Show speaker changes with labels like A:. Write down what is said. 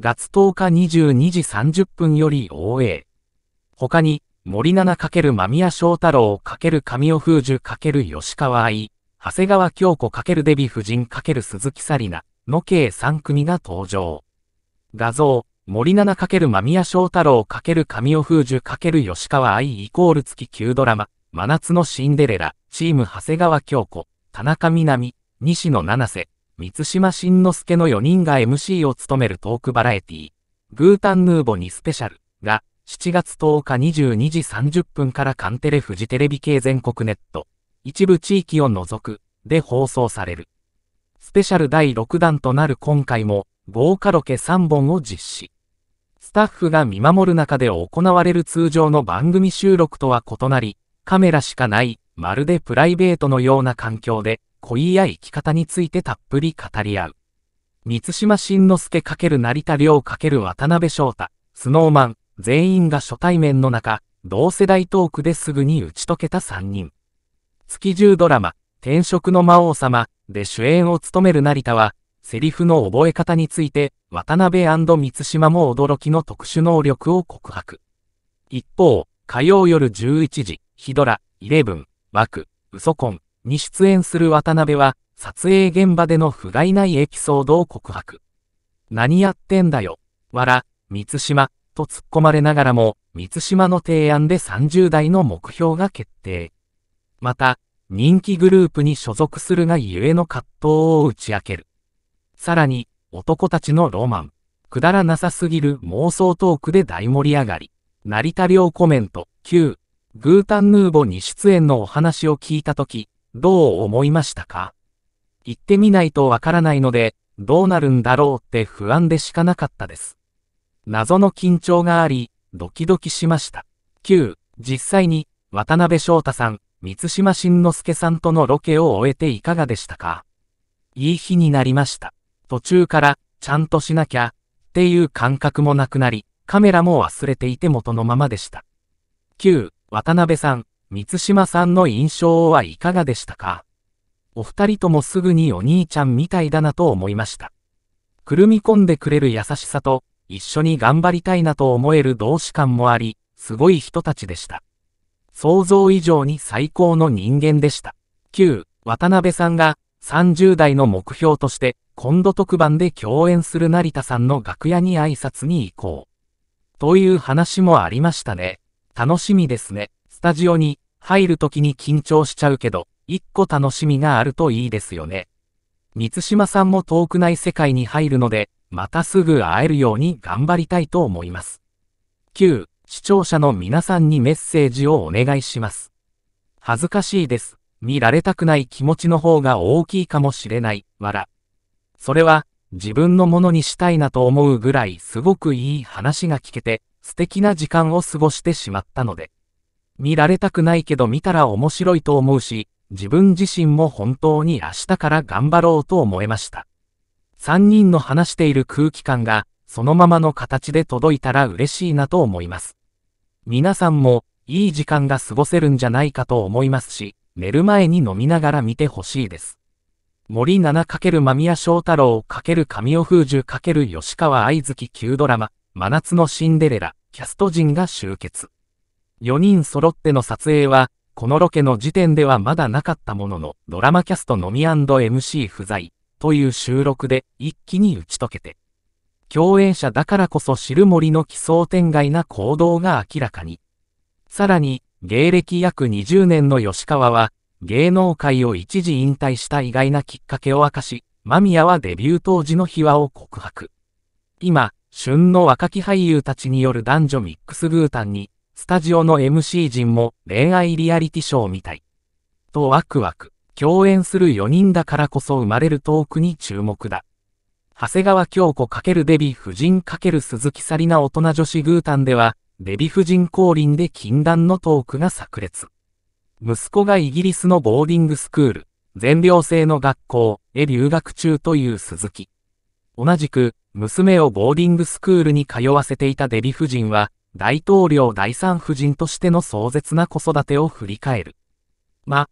A: 月10日22時30分より応援。他に、森七×間宮祥太郎×神尾風樹×吉川愛、長谷川京子×デヴィ夫人×鈴木紗理奈の計3組が登場。画像、森七×間宮祥太郎×神尾風樹×吉川愛イコール月9ドラマ、真夏のシンデレラ、チーム長谷川京子、田中みなみ、西野七瀬、満島真之介の4人が MC を務めるトークバラエティ、グータンヌーボにスペシャルが、7月10日22時30分からカンテレフジテレビ系全国ネット、一部地域を除く、で放送される。スペシャル第6弾となる今回も、豪華ロケ3本を実施。スタッフが見守る中で行われる通常の番組収録とは異なり、カメラしかない、まるでプライベートのような環境で、恋や生き方についてたっぷり語り合う。満島慎之介×成田凌×渡辺翔太、スノーマン、全員が初対面の中、同世代トークですぐに打ち解けた3人。月10ドラマ、転職の魔王様で主演を務める成田は、セリフの覚え方について、渡辺満島も驚きの特殊能力を告白。一方、火曜夜11時、ヒドラ、イレブン、枠、ウソコン、に出演する渡辺は、撮影現場での不甲斐ないエピソードを告白。何やってんだよ、わら、満島、と突っ込まれながらも、満島の提案で30代の目標が決定。また、人気グループに所属するがゆえの葛藤を打ち明ける。さらに、男たちのロマン、くだらなさすぎる妄想トークで大盛り上がり、成田寮コメント、9、グータンヌーボに出演のお話を聞いたとき、どう思いましたか行ってみないとわからないので、どうなるんだろうって不安でしかなかったです。謎の緊張があり、ドキドキしました。9、実際に、渡辺翔太さん、満島真之介さんとのロケを終えていかがでしたかいい日になりました。途中から、ちゃんとしなきゃ、っていう感覚もなくなり、カメラも忘れていて元のままでした。9、渡辺さん、満島さんの印象はいかがでしたかお二人ともすぐにお兄ちゃんみたいだなと思いました。くるみ込んでくれる優しさと、一緒に頑張りたいなと思える同志感もあり、すごい人たちでした。想像以上に最高の人間でした。9、渡辺さんが30代の目標として、今度特番で共演する成田さんの楽屋に挨拶に行こう。という話もありましたね。楽しみですね。スタジオに入るときに緊張しちゃうけど、一個楽しみがあるといいですよね。満島さんも遠くない世界に入るので、またすぐ会えるように頑張りたいと思います。9、視聴者の皆さんにメッセージをお願いします。恥ずかしいです。見られたくない気持ちの方が大きいかもしれない。わら。それは、自分のものにしたいなと思うぐらいすごくいい話が聞けて、素敵な時間を過ごしてしまったので。見られたくないけど見たら面白いと思うし、自分自身も本当に明日から頑張ろうと思えました。3人の話している空気感が、そのままの形で届いたら嬉しいなと思います。皆さんも、いい時間が過ごせるんじゃないかと思いますし、寝る前に飲みながら見てほしいです。森 7× 間宮祥太郎×神尾風樹×吉川愛月旧ドラマ、真夏のシンデレラ、キャスト陣が集結。4人揃っての撮影は、このロケの時点ではまだなかったものの、ドラマキャストのみ &MC 不在、という収録で一気に打ち解けて、共演者だからこそ知る森の奇想天外な行動が明らかに。さらに、芸歴約20年の吉川は、芸能界を一時引退した意外なきっかけを明かし、間宮はデビュー当時の秘話を告白。今、旬の若き俳優たちによる男女ミックスグータンに、スタジオの MC 陣も恋愛リアリティショーみたい。とワクワク。共演する4人だからこそ生まれるトークに注目だ。長谷川京子×デヴィ夫人×鈴木紗理奈大人女子グータンでは、デヴィ夫人降臨で禁断のトークが炸裂。息子がイギリスのボーディングスクール、全寮制の学校へ留学中という鈴木。同じく、娘をボーディングスクールに通わせていたデヴィ夫人は、大統領第三夫人としての壮絶な子育てを振り返る。ま、